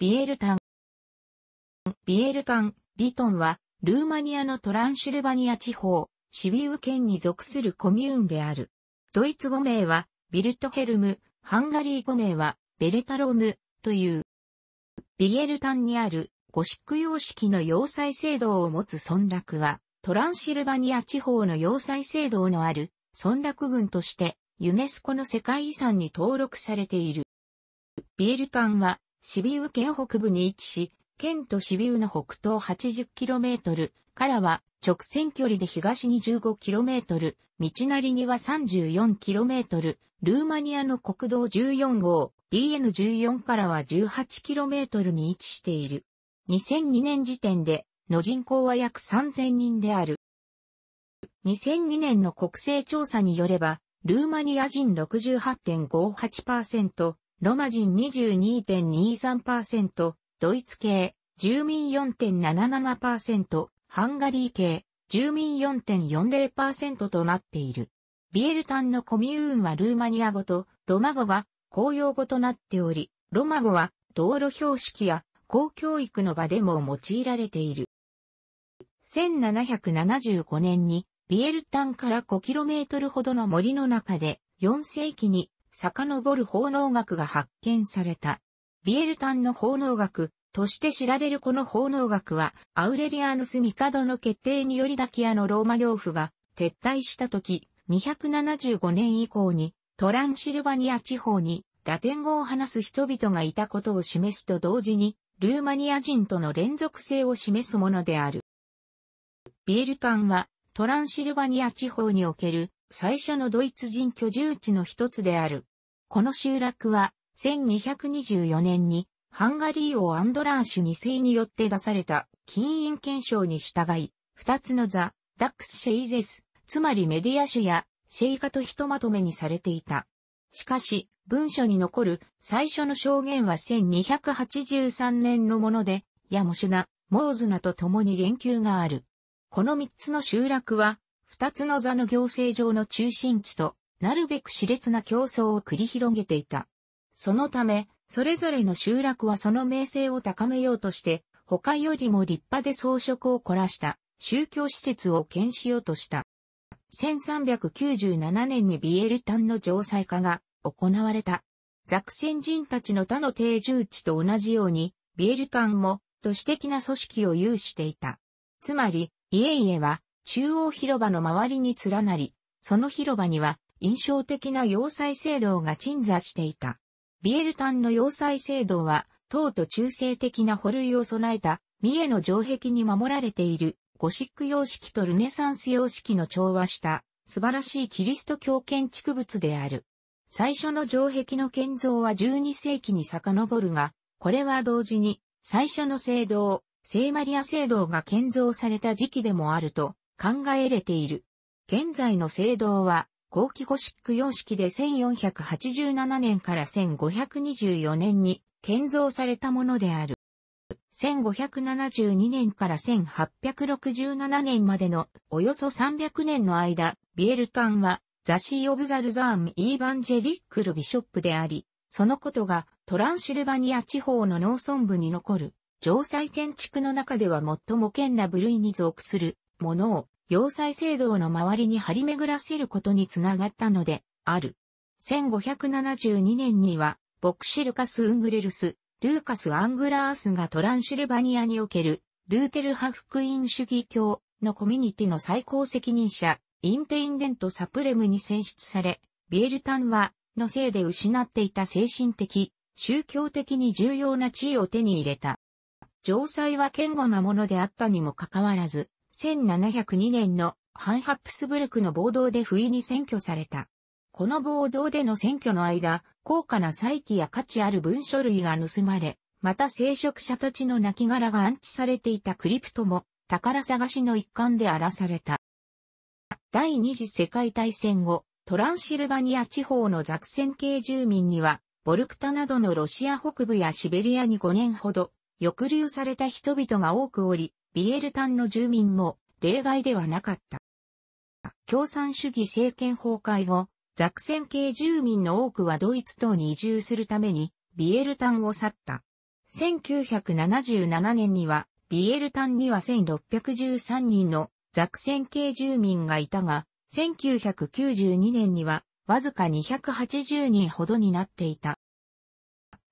ビエルタン。ビエルタン、リトンは、ルーマニアのトランシルバニア地方、シビウ県に属するコミューンである。ドイツ語名は、ビルトヘルム、ハンガリー語名は、ベレタローム、という。ビエルタンにある、ゴシック様式の要塞制度を持つ村落は、トランシルバニア地方の要塞制度のある、村落群として、ユネスコの世界遺産に登録されている。ビエルタンはシビウ県北部に位置し、県とシビウの北東 80km からは直線距離で東に 15km、道なりには 34km、ルーマニアの国道14号 DN14 からは 18km に位置している。2002年時点での人口は約3000人である。2002年の国勢調査によれば、ルーマニア人68.58%、ロマ人22.23%、ドイツ系、住民4.77%、ハンガリー系、住民4.40%となっている。ビエルタンのコミューンはルーマニア語とロマ語が公用語となっており、ロマ語は道路標識や公教育の場でも用いられている。1775年にビエルタンから 5km ほどの森の中で4世紀に遡る奉納学が発見された。ビエルタンの奉納学として知られるこの奉納学は、アウレリアヌスミカドの決定によりダキアのローマ洋夫が撤退した時、275年以降にトランシルバニア地方にラテン語を話す人々がいたことを示すと同時に、ルーマニア人との連続性を示すものである。ビエルタンはトランシルバニア地方における最初のドイツ人居住地の一つである。この集落は、1224年に、ハンガリー王アンドラーシュ2世によって出された、金印憲章に従い、二つの座、ダックス・シェイゼス、つまりメディア種や、シェイカとひとまとめにされていた。しかし、文書に残る最初の証言は1283年のもので、ヤモシュナ、モーズナと共に言及がある。この三つの集落は、二つの座の行政上の中心地となるべく熾烈な競争を繰り広げていた。そのため、それぞれの集落はその名声を高めようとして、他よりも立派で装飾を凝らした宗教施設を建しようとした。1397年にビエルタンの城塞化が行われた。ザクセン人たちの他の定住地と同じように、ビエルタンも都市的な組織を有していた。つまり、家々は中央広場の周りに連なり、その広場には印象的な要塞聖堂が鎮座していた。ビエルタンの要塞聖堂は、塔と中性的な保類を備えた、三重の城壁に守られている、ゴシック様式とルネサンス様式の調和した素晴らしいキリスト教建築物である。最初の城壁の建造は12世紀に遡るが、これは同時に最初の聖堂、聖マリア聖堂が建造された時期でもあると考えれている。現在の聖堂は、後期ゴシック様式で1487年から1524年に建造されたものである。1572年から1867年までのおよそ300年の間、ビエルタンはザシー・オブ・ザ・ルザーン・イーバンジェリックル・ビショップであり、そのことがトランシルバニア地方の農村部に残る、城塞建築の中では最も険な部類に属するものを要塞制度の周りに張り巡らせることにつながったので、ある。1572年には、ボクシルカス・ウングレルス、ルーカス・アングラースがトランシルバニアにおける、ルーテル派福音主義教のコミュニティの最高責任者、インテインデント・サプレムに選出され、ビエルタンは、のせいで失っていた精神的、宗教的に重要な地位を手に入れた。城塞は堅固なものであったにもかかわらず、1702年のハンハプスブルクの暴動で不意に占拠された。この暴動での選挙の間、高価な再起や価値ある文書類が盗まれ、また聖職者たちの亡骸が安置されていたクリプトも、宝探しの一環で荒らされた。第二次世界大戦後、トランシルバニア地方のザクセン系住民には、ボルクタなどのロシア北部やシベリアに5年ほど、抑留された人々が多くおり、ビエルタンの住民も例外ではなかった。共産主義政権崩壊後、ザクセン系住民の多くはドイツ島に移住するために、ビエルタンを去った。1977年には、ビエルタンには1613人のザクセン系住民がいたが、1992年にはわずか280人ほどになっていた。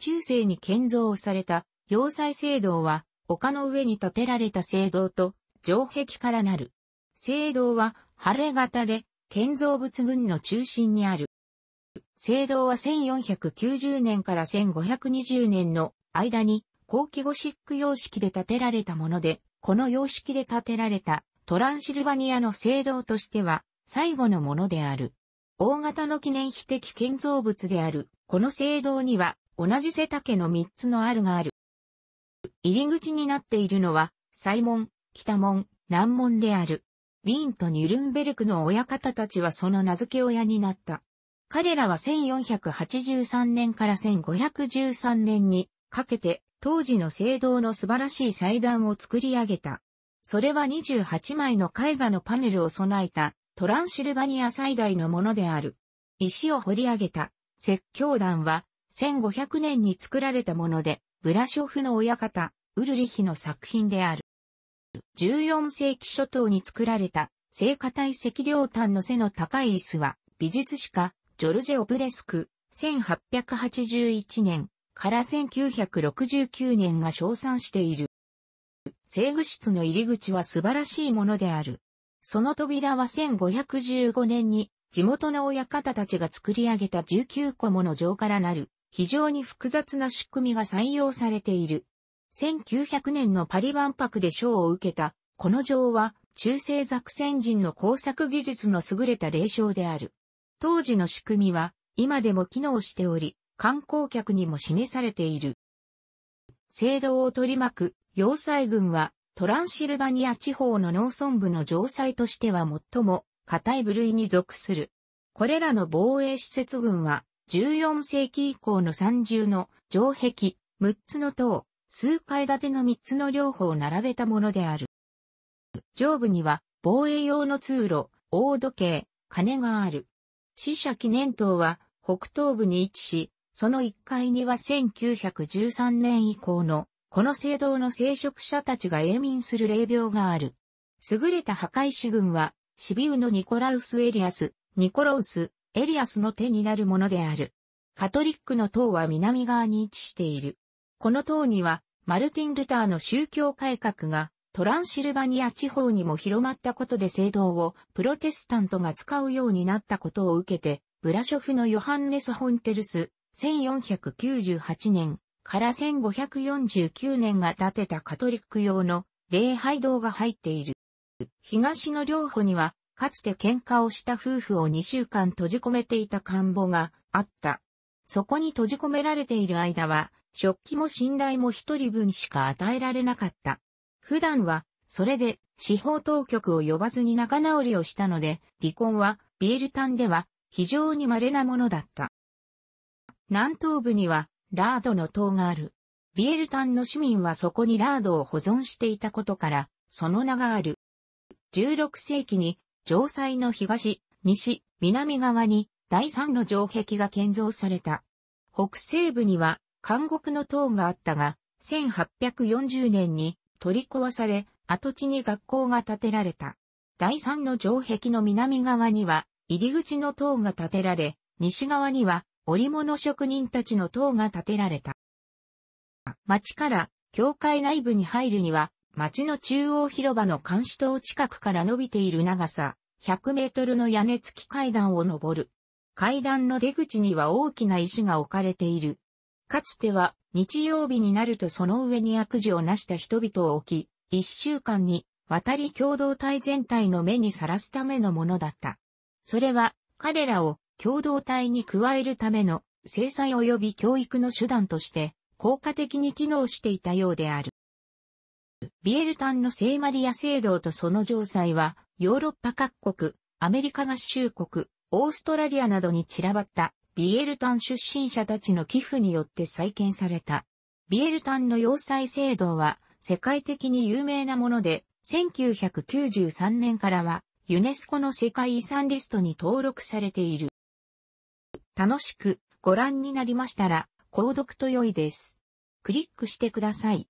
中世に建造された要塞制度は丘の上に建てられた聖堂と、城壁からなる。聖堂は、晴れ型で、建造物群の中心にある。聖堂は1490年から1520年の間に、後期ゴシック様式で建てられたもので、この様式で建てられたトランシルバニアの聖堂としては最後のものである。大型の記念碑的建造物である、この聖堂には同じ背丈の3つのあるがある。入り口になっているのは、西門、北門、南門である。ウィーンとニュルンベルクの親方たちはその名付け親になった。彼らは1483年から1513年にかけて当時の聖堂の素晴らしい祭壇を作り上げた。それは28枚の絵画のパネルを備えたトランシルバニア最大のものである。石を掘り上げた説教団は1500年に作られたもので、ブラショフの親方、ウルリヒの作品である。14世紀初頭に作られた、聖火体赤両端の背の高い椅子は、美術史家、ジョルジェ・オブレスク、1881年から1969年が称賛している。制具室の入り口は素晴らしいものである。その扉は1515年に地元の親方たちが作り上げた19個もの城からなる非常に複雑な仕組みが採用されている。1900年のパリ万博で賞を受けた、この城は、中世ザクセン人の工作技術の優れた霊障である。当時の仕組みは、今でも機能しており、観光客にも示されている。聖堂を取り巻く、要塞軍は、トランシルバニア地方の農村部の城塞としては最も、硬い部類に属する。これらの防衛施設軍は、14世紀以降の三重の城壁、6つの塔、数階建ての3つの両方を並べたものである。上部には防衛用の通路、大時計、鐘がある。死者記念塔は北東部に位置し、その1階には1913年以降のこの聖堂の聖職者たちが永眠する霊廟がある。優れた破壊士軍は、シビウのニコラウス・エリアス、ニコロウス、エリアスの手になるものである。カトリックの塔は南側に位置している。この塔には、マルティン・ルターの宗教改革が、トランシルバニア地方にも広まったことで聖堂をプロテスタントが使うようになったことを受けて、ブラショフのヨハンネス・ホンテルス、1498年から1549年が建てたカトリック用の礼拝堂が入っている。東の両方には、かつて喧嘩をした夫婦を2週間閉じ込めていた看護があった。そこに閉じ込められている間は、食器も信頼も一人分しか与えられなかった。普段は、それで、司法当局を呼ばずに仲直りをしたので、離婚は、ビエルタンでは、非常に稀なものだった。南東部には、ラードの塔がある。ビエルタンの市民はそこにラードを保存していたことから、その名がある。16世紀に、城塞の東、西、南側に、第三の城壁が建造された。北西部には、監獄の塔があったが、1840年に取り壊され、跡地に学校が建てられた。第三の城壁の南側には、入り口の塔が建てられ、西側には、織物職人たちの塔が建てられた。町から教会内部に入るには、町の中央広場の監視塔近くから伸びている長さ、100メートルの屋根付き階段を登る。階段の出口には大きな石が置かれている。かつては日曜日になるとその上に悪事をなした人々を置き、一週間に渡り共同体全体の目にさらすためのものだった。それは彼らを共同体に加えるための制裁及び教育の手段として効果的に機能していたようである。ビエルタンの聖マリア聖堂とその城塞はヨーロッパ各国、アメリカ合衆国、オーストラリアなどに散らばったビエルタン出身者たちの寄付によって再建された。ビエルタンの要塞制度は世界的に有名なもので、1993年からはユネスコの世界遺産リストに登録されている。楽しくご覧になりましたら、購読と良いです。クリックしてください。